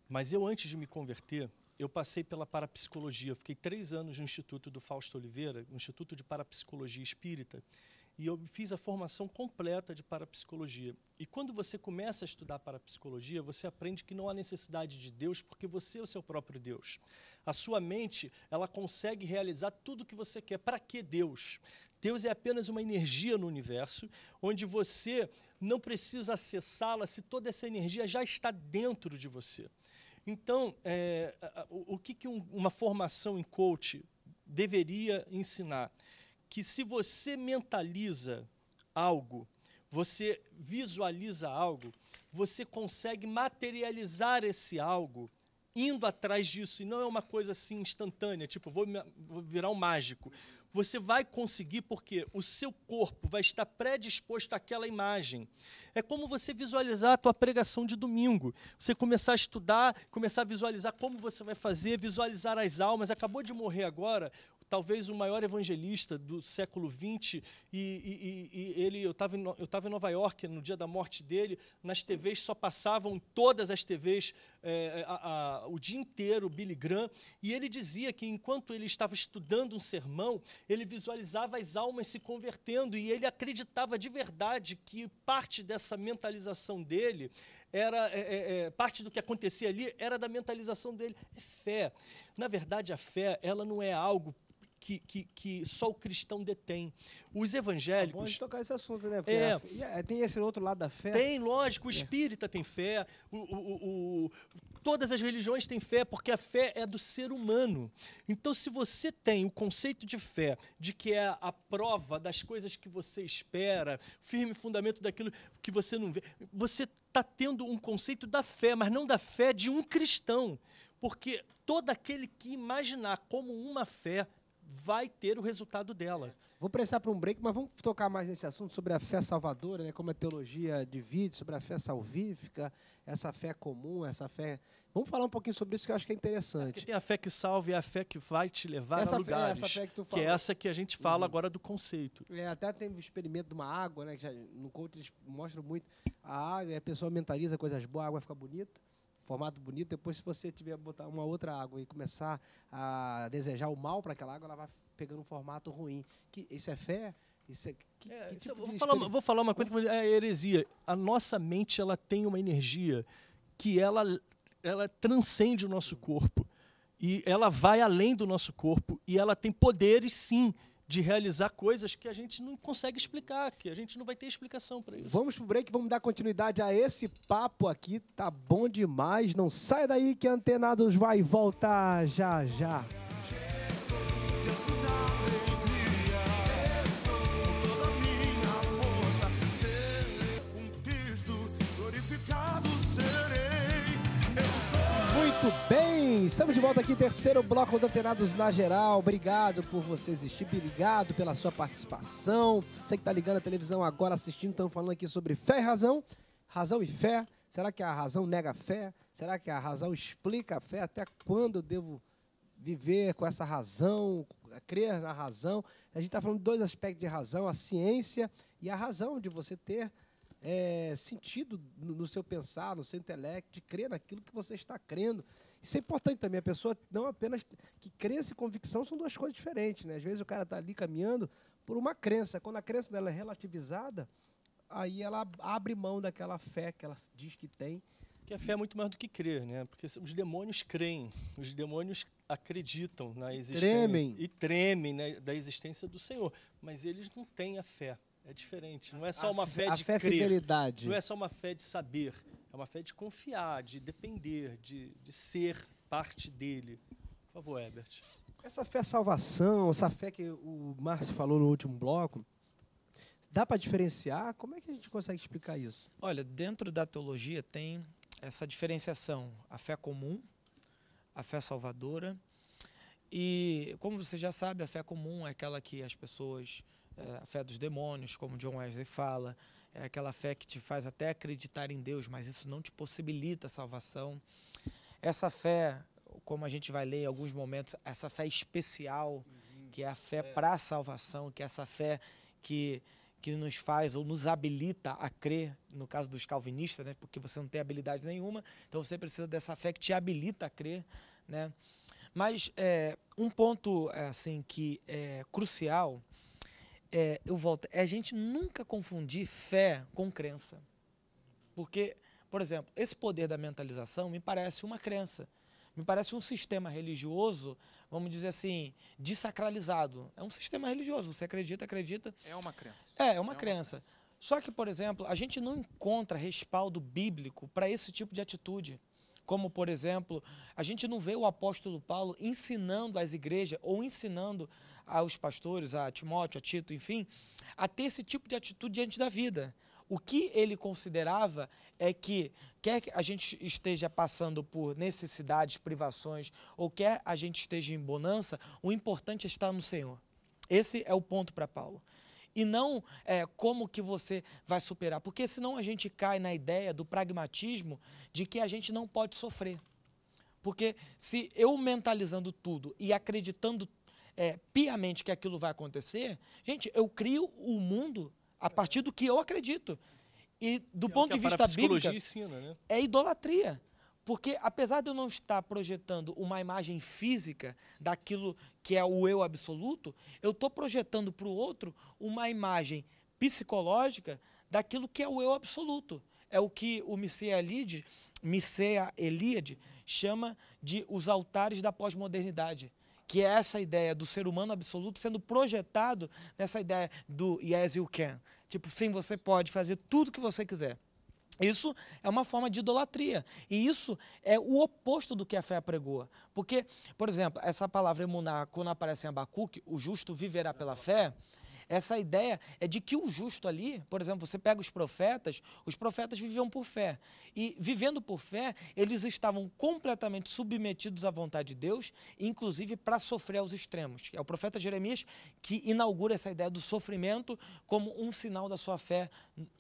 mas eu, antes de me converter, eu passei pela parapsicologia. Eu fiquei três anos no Instituto do Fausto Oliveira, Instituto de Parapsicologia Espírita, e eu fiz a formação completa de parapsicologia. E quando você começa a estudar parapsicologia, você aprende que não há necessidade de Deus, porque você é o seu próprio Deus. A sua mente, ela consegue realizar tudo o que você quer. Para que Deus? Deus é apenas uma energia no universo, onde você não precisa acessá-la se toda essa energia já está dentro de você. Então, é, o, que, que um, uma formação em coach deveria ensinar? Que se você mentaliza algo, você visualiza algo, você consegue materializar esse algo indo atrás disso, e não é uma coisa assim instantânea, tipo, vou, vou virar um mágico. Você vai conseguir porque o seu corpo vai estar predisposto àquela imagem. É como você visualizar a tua pregação de domingo. Você começar a estudar, começar a visualizar como você vai fazer, visualizar as almas. Acabou de morrer agora talvez o maior evangelista do século XX, e, e, e ele, eu estava em, eu em Nova York no dia da morte dele, nas TVs só passavam todas as TVs é, é, a, a, o dia inteiro Billy Graham, e ele dizia que enquanto ele estava estudando um sermão, ele visualizava as almas se convertendo, e ele acreditava de verdade que parte dessa mentalização dele era é, é, é parte do que acontecia ali era da mentalização dele. É fé. Na verdade, a fé ela não é algo que, que, que só o cristão detém. Os tá evangélicos. É tocar esse assunto, né? Porque é. é, tem esse outro lado da fé. Tem, lógico. O é. espírita é. tem fé. O, o, o, todas as religiões têm fé, porque a fé é do ser humano. Então, se você tem o conceito de fé, de que é a prova das coisas que você espera, firme fundamento daquilo que você não vê, você está tendo um conceito da fé, mas não da fé de um cristão. Porque todo aquele que imaginar como uma fé vai ter o resultado dela. Vou precisar para um break, mas vamos tocar mais nesse assunto sobre a fé salvadora, né? como a é teologia divide, sobre a fé salvífica, essa fé comum, essa fé. Vamos falar um pouquinho sobre isso que eu acho que é interessante. É tem a fé que salva e a fé que vai te levar essa a lugares. Fé, essa fé que tu fala. Que é essa que a gente fala uhum. agora do conceito. É, até tem o experimento de uma água, né? Que já, no coach eles mostram muito. A água, a pessoa mentaliza coisas boas, a água fica bonita formato bonito. Depois, se você tiver botar uma outra água e começar a desejar o mal para aquela água, ela vai pegando um formato ruim. Que isso é fé? Isso é, que, é, que tipo isso, vou, falar, vou, falar, uma coisa que é heresia. A nossa mente ela tem uma energia que ela, ela transcende o nosso corpo. E ela vai além do nosso corpo. E ela tem poderes, sim, de realizar coisas que a gente não consegue explicar, que a gente não vai ter explicação para isso. Vamos para o break, vamos dar continuidade a esse papo aqui, tá bom demais. Não sai daí que Antenados vai voltar já já. estamos de volta aqui, terceiro bloco do Antenados na Geral. Obrigado por você existir, obrigado pela sua participação. Você que está ligando a televisão agora, assistindo, estamos falando aqui sobre fé e razão. Razão e fé. Será que a razão nega a fé? Será que a razão explica a fé? Até quando eu devo viver com essa razão, crer na razão? A gente está falando de dois aspectos de razão, a ciência e a razão de você ter é, sentido no seu pensar, no seu intelecto, de crer naquilo que você está crendo. Isso é importante também, a pessoa não apenas. Que crença e convicção são duas coisas diferentes, né? Às vezes o cara está ali caminhando por uma crença. Quando a crença dela é relativizada, aí ela abre mão daquela fé que ela diz que tem. Que a fé é muito mais do que crer, né? Porque os demônios creem, os demônios acreditam na existência. Tremem. E tremem né, da existência do Senhor. Mas eles não têm a fé. É diferente. Não é só uma fé, fé de a fé crer. Fidelidade. Não é só uma fé de saber. É uma fé de confiar, de depender, de, de ser parte dele. Por favor, Herbert. Essa fé salvação, essa fé que o Márcio falou no último bloco, dá para diferenciar? Como é que a gente consegue explicar isso? Olha, dentro da teologia tem essa diferenciação: a fé comum, a fé salvadora. E, como você já sabe, a fé comum é aquela que as pessoas, é, a fé dos demônios, como John Wesley fala, é aquela fé que te faz até acreditar em Deus, mas isso não te possibilita a salvação. Essa fé, como a gente vai ler em alguns momentos, essa fé especial, uhum. que é a fé é. para a salvação, que é essa fé que, que nos faz ou nos habilita a crer, no caso dos calvinistas, né? porque você não tem habilidade nenhuma, então você precisa dessa fé que te habilita a crer. Né? Mas é, um ponto assim que é crucial é, eu volto, é a gente nunca confundir fé com crença. Porque, por exemplo, esse poder da mentalização me parece uma crença. Me parece um sistema religioso, vamos dizer assim, desacralizado. É um sistema religioso, você acredita, acredita. É uma crença. É, é uma, é crença. uma crença. Só que, por exemplo, a gente não encontra respaldo bíblico para esse tipo de atitude. Como, por exemplo, a gente não vê o apóstolo Paulo ensinando às igrejas ou ensinando aos pastores, a Timóteo, a Tito, enfim, a ter esse tipo de atitude diante da vida. O que ele considerava é que, quer que a gente esteja passando por necessidades, privações, ou quer a gente esteja em bonança, o importante é estar no Senhor. Esse é o ponto para Paulo. E não é, como que você vai superar. Porque senão a gente cai na ideia do pragmatismo de que a gente não pode sofrer. Porque se eu mentalizando tudo e acreditando é, piamente que aquilo vai acontecer, gente, eu crio o mundo a partir do que eu acredito. E do é ponto de vista bíblico, né? é idolatria. Porque apesar de eu não estar projetando uma imagem física daquilo que é o eu absoluto, eu estou projetando para o outro uma imagem psicológica daquilo que é o eu absoluto. É o que o Micea Eliade, Eliade chama de os altares da pós-modernidade que é essa ideia do ser humano absoluto sendo projetado nessa ideia do yes you can. Tipo, sim, você pode fazer tudo que você quiser. Isso é uma forma de idolatria. E isso é o oposto do que a fé apregoa. Porque, por exemplo, essa palavra emuná, quando aparece em Abacuque, o justo viverá pela fé, essa ideia é de que o justo ali, por exemplo, você pega os profetas, os profetas viviam por fé. E vivendo por fé, eles estavam completamente submetidos à vontade de Deus, inclusive para sofrer aos extremos. É o profeta Jeremias que inaugura essa ideia do sofrimento como um sinal da sua fé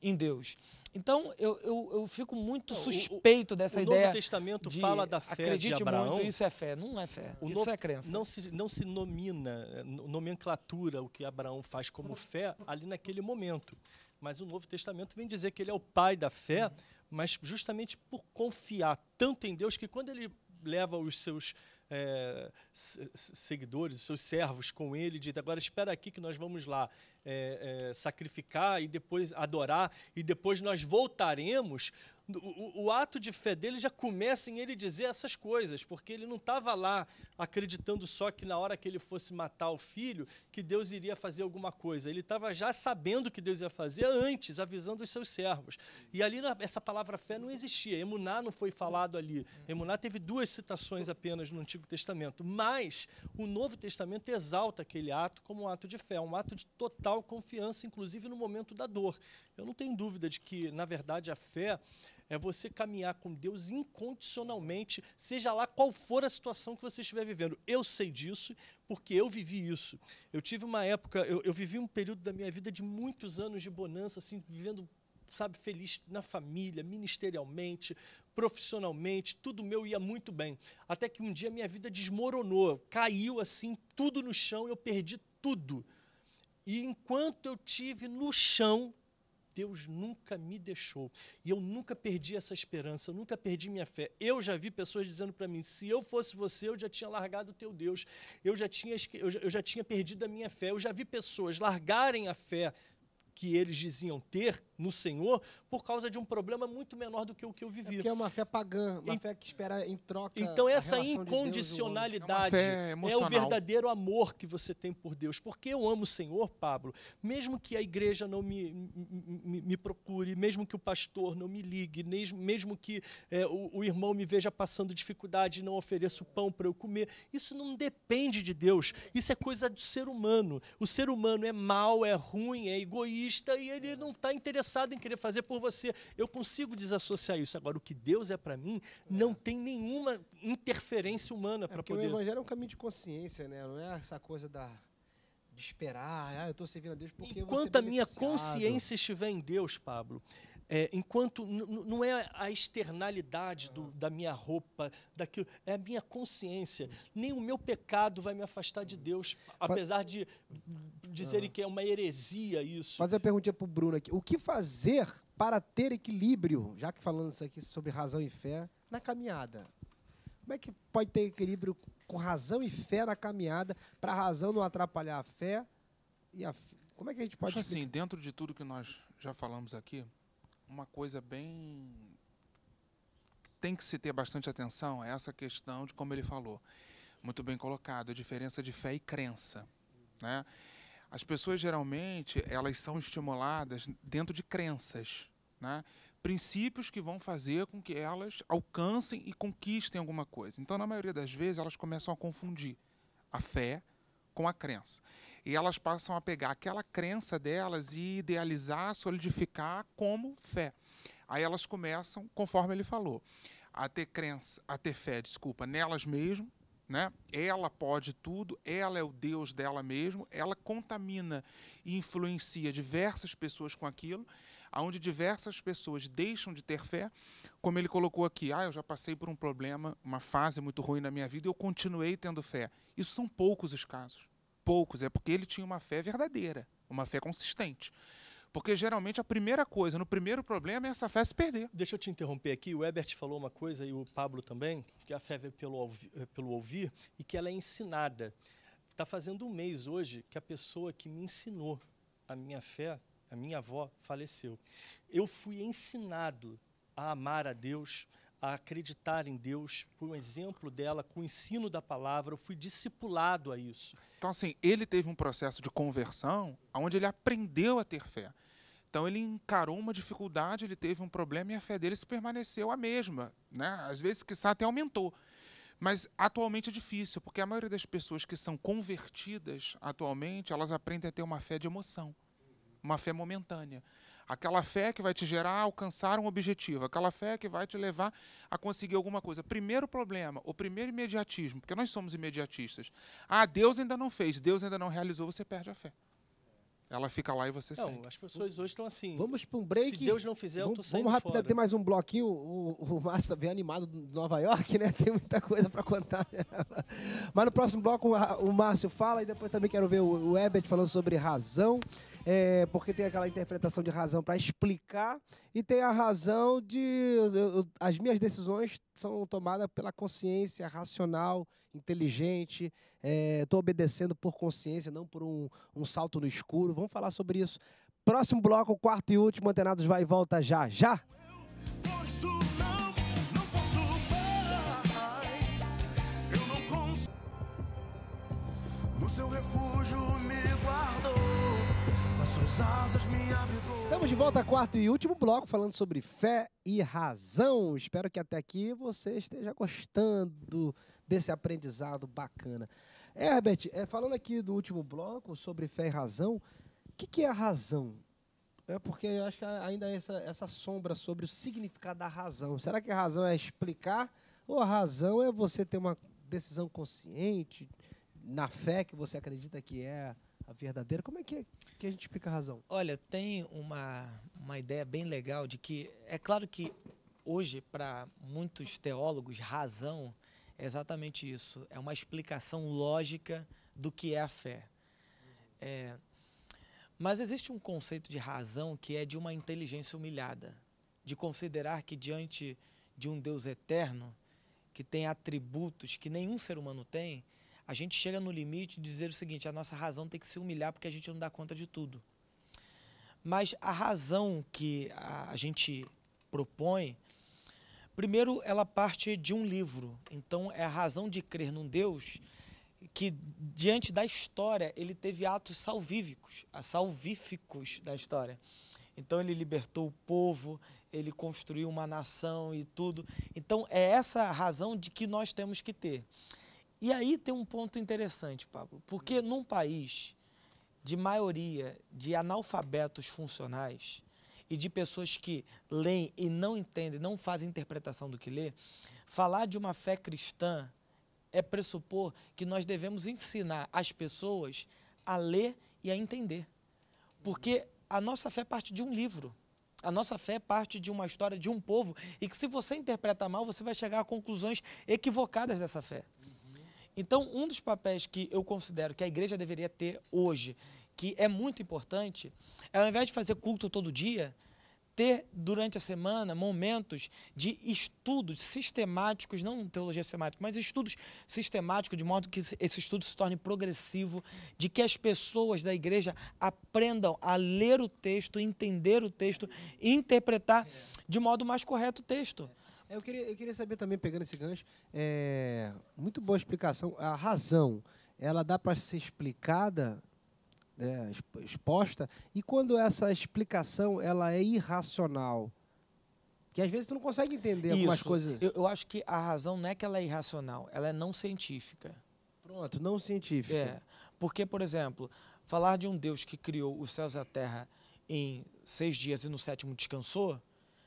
em Deus. Então, eu, eu, eu fico muito suspeito o, dessa o ideia. O Novo Testamento de, fala da fé de Abraão. Muito, isso é fé, não é fé. isso novo, é crença. Não se, não se nomina, nomenclatura o que Abraão faz como uhum. fé ali naquele momento. Mas o Novo Testamento vem dizer que ele é o pai da fé, uhum. mas justamente por confiar tanto em Deus que quando ele leva os seus é, seguidores, os seus servos com ele, diz: agora espera aqui que nós vamos lá é, é, sacrificar e depois adorar e depois nós voltaremos, o, o, ato de fé dele já começa em ele dizer essas coisas, porque ele não estava lá acreditando só que na hora que ele fosse matar o filho, que Deus iria fazer alguma coisa. Ele estava já sabendo que Deus ia fazer antes, avisando os seus servos. E ali essa palavra fé não existia. Emuná não foi falado ali. Emuná teve duas citações apenas no Antigo Testamento, mas o Novo Testamento exalta aquele ato como um ato de fé, um ato de total total confiança, inclusive no momento da dor. Eu não tenho dúvida de que, na verdade, a fé é você caminhar com Deus incondicionalmente, seja lá qual for a situação que você estiver vivendo. Eu sei disso porque eu vivi isso. Eu tive uma época, eu, eu vivi um período da minha vida de muitos anos de bonança, assim, vivendo sabe, feliz na família, ministerialmente, profissionalmente, tudo meu ia muito bem. Até que um dia minha vida desmoronou, caiu assim, tudo no chão, eu perdi tudo. E enquanto eu tive no chão, Deus nunca me deixou. E eu nunca perdi essa esperança, eu nunca perdi minha fé. Eu já vi pessoas dizendo para mim: se eu fosse você, eu já tinha largado o teu Deus, eu já, tinha, eu, já, eu já tinha perdido a minha fé. Eu já vi pessoas largarem a fé que eles diziam ter no Senhor por causa de um problema muito menor do que o que eu é vivi. É que é uma fé pagã, uma fé que espera em troca. Então essa incondicionalidade de é, é, o verdadeiro amor que você tem por Deus. Porque eu amo o Senhor, Pablo, mesmo que a igreja não me, me, me procure, mesmo que o pastor não me ligue, mesmo que é, o, o irmão me veja passando dificuldade e não ofereça o pão para eu comer, isso não depende de Deus. Isso é coisa do ser humano. O ser humano é mau, é ruim, é egoísta egoísta e ele não está interessado em querer fazer por você. Eu consigo desassociar isso. Agora, o que Deus é para mim não é. tem nenhuma interferência humana é para poder. O evangelho é um caminho de consciência, né? Não é essa coisa da de esperar, ah, eu estou servindo a Deus porque Enquanto a minha consciência estiver em Deus, Pablo, é, enquanto não é a externalidade do, da minha roupa, daquilo, é a minha consciência. Nem o meu pecado vai me afastar de Deus, apesar de dizerem ah. que é uma heresia isso. Fazer a perguntinha para o Bruno aqui: o que fazer para ter equilíbrio, já que falando isso aqui sobre razão e fé, na caminhada? Como é que pode ter equilíbrio com razão e fé na caminhada, para a razão não atrapalhar a fé? E a... Como é que a gente pode. Acho assim, explicar? assim, dentro de tudo que nós já falamos aqui, uma coisa bem tem que se ter bastante atenção é essa questão de como ele falou, muito bem colocado, a diferença de fé e crença, né? As pessoas geralmente elas são estimuladas dentro de crenças, né? princípios que vão fazer com que elas alcancem e conquistem alguma coisa. Então, na maioria das vezes, elas começam a confundir a fé com a crença. E elas passam a pegar aquela crença delas e idealizar, solidificar como fé. Aí elas começam, conforme ele falou, a ter crença, a ter fé, desculpa, nelas mesmas, né? Ela pode tudo, ela é o Deus dela mesmo, ela contamina e influencia diversas pessoas com aquilo, aonde diversas pessoas deixam de ter fé, como ele colocou aqui, ah, eu já passei por um problema, uma fase muito ruim na minha vida e eu continuei tendo fé. Isso são poucos os casos poucos, é porque ele tinha uma fé verdadeira, uma fé consistente. Porque geralmente a primeira coisa, no primeiro problema, é essa fé se perder. Deixa eu te interromper aqui. O Ebert falou uma coisa e o Pablo também, que a fé vem pelo, eh, pelo ouvir e que ela é ensinada. Está fazendo um mês hoje que a pessoa que me ensinou a minha fé, a minha avó, faleceu. Eu fui ensinado a amar a Deus, a acreditar em Deus, por um exemplo dela, com o ensino da palavra, eu fui discipulado a isso. Então, assim, ele teve um processo de conversão onde ele aprendeu a ter fé. Então, ele encarou uma dificuldade, ele teve um problema e a fé dele se permaneceu a mesma. Né? Às vezes, quiçá, até aumentou. Mas atualmente é difícil, porque a maioria das pessoas que são convertidas atualmente, elas aprendem a ter uma fé de emoção, uma fé momentânea. Aquela fé que vai te gerar alcançar um objetivo, aquela fé que vai te levar a conseguir alguma coisa. Primeiro problema, o primeiro imediatismo, porque nós somos imediatistas. Ah, Deus ainda não fez, Deus ainda não realizou, você perde a fé. Ela fica lá e você não, segue. As pessoas hoje estão assim. Vamos para um break. Se Deus não fizer, vamos, eu estou saindo Vamos rápido, tem mais um bloquinho. O, o, o Márcio tá bem animado de Nova York, né? Tem muita coisa para contar. Mas no próximo bloco o Márcio fala e depois também quero ver o, o Ebert falando sobre razão é, porque tem aquela interpretação de razão para explicar e tem a razão de. Eu, as minhas decisões são tomadas pela consciência racional, inteligente, estou é, obedecendo por consciência, não por um, um salto no escuro. Vamos falar sobre isso. Próximo bloco, quarto e último, Antenados vai e volta já, já! No seu refúgio me guardou. Estamos de volta ao quarto e último bloco falando sobre fé e razão. Espero que até aqui você esteja gostando desse aprendizado bacana. É, Herbert, é, falando aqui do último bloco sobre fé e razão, o que, que, é a razão? É porque eu acho que ainda essa, essa sombra sobre o significado da razão. Será que a razão é explicar ou a razão é você ter uma decisão consciente na fé que você acredita que é a verdadeira? Como é que é? que a gente explica a razão? Olha, tem uma, uma ideia bem legal de que, é claro que hoje, para muitos teólogos, razão é exatamente isso. É uma explicação lógica do que é a fé. É, mas existe um conceito de razão que é de uma inteligência humilhada, de considerar que diante de um Deus eterno, que tem atributos que nenhum ser humano tem, a gente chega no limite de dizer o seguinte: a nossa razão tem que se humilhar porque a gente não dá conta de tudo. Mas a razão que a gente propõe, primeiro, ela parte de um livro. Então, é a razão de crer num Deus que diante da história ele teve atos salvíficos, salvíficos da história. Então ele libertou o povo, ele construiu uma nação e tudo. Então é essa razão de que nós temos que ter. E aí tem um ponto interessante, Pablo, porque hum. num país de maioria de analfabetos funcionais e de pessoas que leem e não entendem, não fazem interpretação do que lê, falar de uma fé cristã é pressupor que nós devemos ensinar as pessoas a ler e a entender. Porque a nossa fé parte de um livro. A nossa fé parte de uma história de um povo e que se você interpreta mal, você vai chegar a conclusões equivocadas dessa fé. Então, um dos papéis que eu considero que a igreja deveria ter hoje, que é muito importante, é ao invés de fazer culto todo dia, ter durante a semana momentos de estudos sistemáticos, não teologia sistemática, mas estudos sistemáticos, de modo que esse estudo se torne progressivo, de que as pessoas da igreja aprendam a ler o texto, entender o texto, interpretar de modo mais correto o texto. Eu queria, eu queria saber também, pegando esse gancho, é, muito boa explicação. A razão, ela dá para ser explicada, né, exposta, e quando essa explicação ela é irracional, que às vezes tu não consegue entender Isso. algumas coisas. Eu, eu, acho que a razão não é que ela é irracional, ela é não científica. Pronto, não científica. É, porque, por exemplo, falar de um Deus que criou os céus e a terra em seis dias e no sétimo descansou,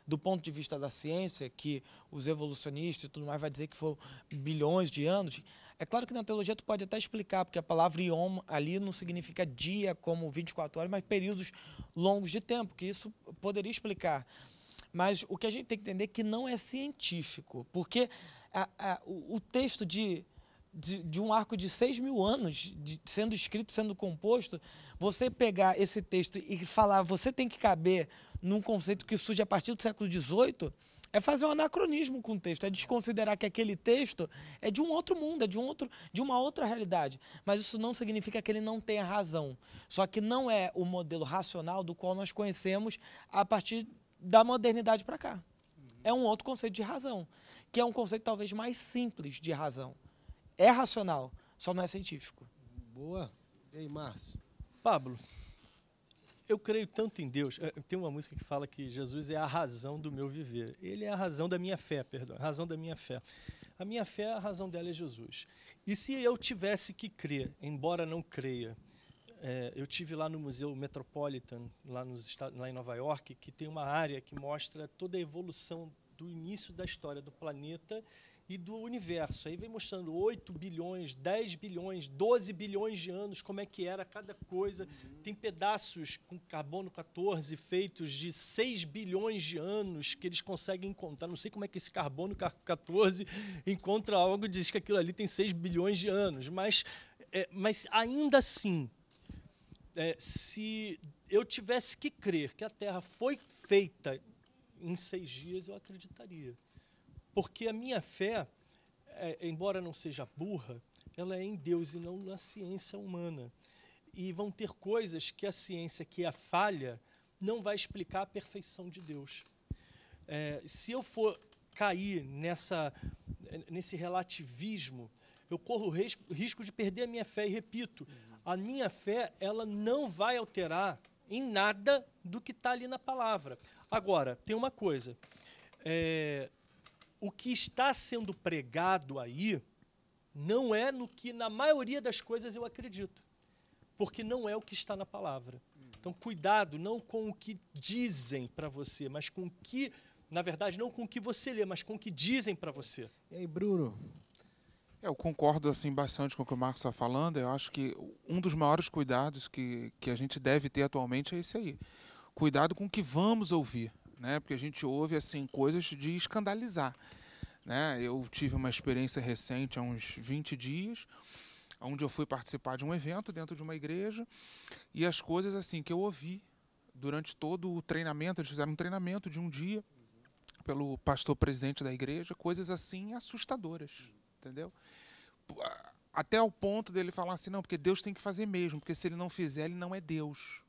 do ponto de vista da ciência, que os evolucionistas e tudo mais vai dizer que foram bilhões de anos, é claro que na teologia tu pode até explicar, porque a palavra iom ali não significa dia como 24 horas, mas períodos longos de tempo, que isso poderia explicar. Mas o que a gente tem que entender é que não é científico, porque a, a, o, o, texto de, de, de, um arco de 6 mil anos de, sendo escrito, sendo composto, você pegar esse texto e falar, você tem que caber num conceito que surge a partir do século XVIII, é fazer um anacronismo com o texto, é desconsiderar que aquele texto é de um outro mundo, é de, um outro, de uma outra realidade. Mas isso não significa que ele não tenha razão. Só que não é o modelo racional do qual nós conhecemos a partir da modernidade para cá. É um outro conceito de razão, que é um conceito talvez mais simples de razão. É racional, só não é científico. Boa. E aí, Márcio? Pablo eu creio tanto em Deus. É, tem uma música que fala que Jesus é a razão do meu viver. Ele é a razão da minha fé, perdão, a razão da minha fé. A minha fé, a razão dela é Jesus. E se eu tivesse que crer, embora não creia, é, eu tive lá no Museu Metropolitan, lá, nos, lá em Nova York, que tem uma área que mostra toda a evolução do início da história do planeta e do universo. Aí vem mostrando 8 bilhões, 10 bilhões, 12 bilhões de anos, como é que era cada coisa. Uhum. Tem pedaços com carbono 14 feitos de 6 bilhões de anos que eles conseguem encontrar. Não sei como é que esse carbono 14 encontra algo e diz que aquilo ali tem 6 bilhões de anos. Mas, é, mas ainda assim, é, se eu tivesse que crer que a Terra foi feita em seis dias, eu acreditaria. Porque a minha fé, é, embora não seja burra, ela é em Deus e não na ciência humana. E vão ter coisas que a ciência, que é falha, não vai explicar a perfeição de Deus. É, se eu for cair nessa, nesse relativismo, eu corro o risco, risco de perder a minha fé. E repito, a minha fé ela não vai alterar em nada do que está ali na palavra. Agora, tem uma coisa. É, o que está sendo pregado aí não é no que, na maioria das coisas, eu acredito, porque não é o que está na palavra. Então, cuidado não com o que dizem para você, mas com o que, na verdade, não com o que você lê, mas com o que dizem para você. E aí, Bruno? Eu concordo assim bastante com o que o Marcos está falando. Eu acho que um dos maiores cuidados que, que a gente deve ter atualmente é esse aí. Cuidado com o que vamos ouvir né? Porque a gente ouve assim coisas de escandalizar, né? Eu tive uma experiência recente há uns 20 dias, onde eu fui participar de um evento dentro de uma igreja e as coisas assim que eu ouvi durante todo o treinamento, eles fizeram um treinamento de um dia pelo pastor presidente da igreja, coisas assim assustadoras, entendeu? Até o ponto dele falar assim, não, porque Deus tem que fazer mesmo, porque se ele não fizer, ele não é Deus.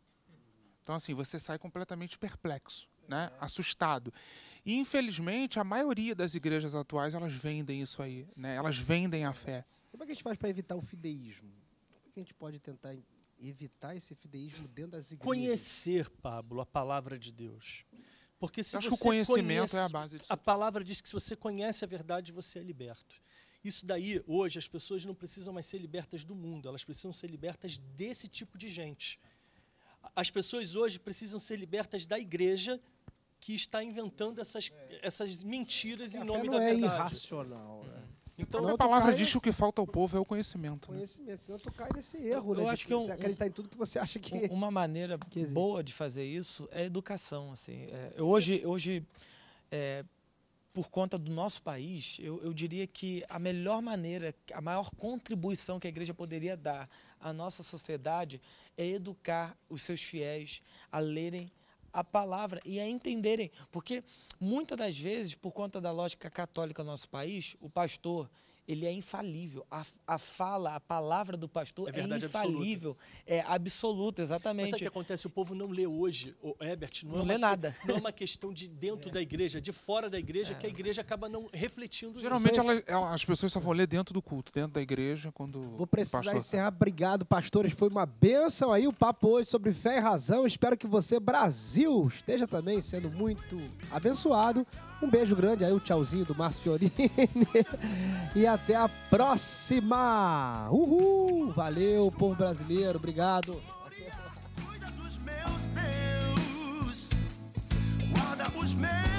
Então, assim, você sai completamente perplexo né? assustado. E, infelizmente, a maioria das igrejas atuais, elas vendem isso aí, né? elas vendem a fé. Como é que a gente faz para evitar o fideísmo? Como é que a gente pode tentar evitar esse fideísmo dentro das igrejas? Conhecer, Pablo, a palavra de Deus. Porque se Eu Acho você que o conhecimento conhece, é a base disso. A palavra diz que se você conhece a verdade, você é liberto. Isso daí, hoje, as pessoas não precisam mais ser libertas do mundo, elas precisam ser libertas desse tipo de gente. As pessoas hoje precisam ser libertas da igreja que está inventando essas, essas mentiras em nome da é verdade. é irracional. Né? Então, senão a palavra diz que o que falta ao povo é o conhecimento. Né? Conhecimento, né? senão tu cai nesse erro, eu né? Acho que é você acreditar em tudo que você acha que. Uma maneira que boa de fazer isso é educação. Assim. É, hoje, hoje é, por conta do nosso país, eu, eu diria que a melhor maneira, a maior contribuição que a igreja poderia dar à nossa sociedade é educar os seus fiéis a lerem a palavra e a entenderem. Porque muitas das vezes, por conta da lógica católica no nosso país, o pastor ele é infalível. A, a fala, a palavra do pastor é, é verdade, é infalível, absoluta. é absoluta, exatamente. Mas o que acontece? O povo não lê hoje, o Herbert, não, não é lê uma, nada. Não é uma questão de dentro é. da igreja, de fora da igreja, é. que a igreja acaba não refletindo. Geralmente ela, ela, as pessoas só vão ler dentro do culto, dentro da igreja, quando. Vou precisar encerrar. Obrigado, pastores. Foi uma bênção aí o papo hoje sobre fé e razão. Espero que você, Brasil, esteja também sendo muito abençoado um beijo grande aí, o tchauzinho do Márcio Fiorini. e até a próxima! Uhul! Valeu, povo brasileiro, obrigado! Cuida dos meus Deus, guarda os meus.